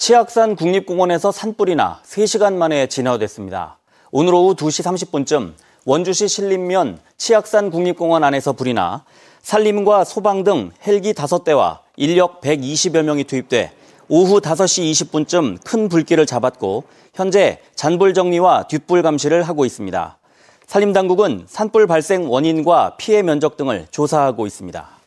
치악산 국립공원에서 산불이나 3시간 만에 진화됐습니다. 오늘 오후 2시 30분쯤 원주시 신림면 치악산 국립공원 안에서 불이 나 산림과 소방 등 헬기 5대와 인력 120여 명이 투입돼 오후 5시 20분쯤 큰 불길을 잡았고 현재 잔불 정리와 뒷불 감시를 하고 있습니다. 산림당국은 산불 발생 원인과 피해 면적 등을 조사하고 있습니다.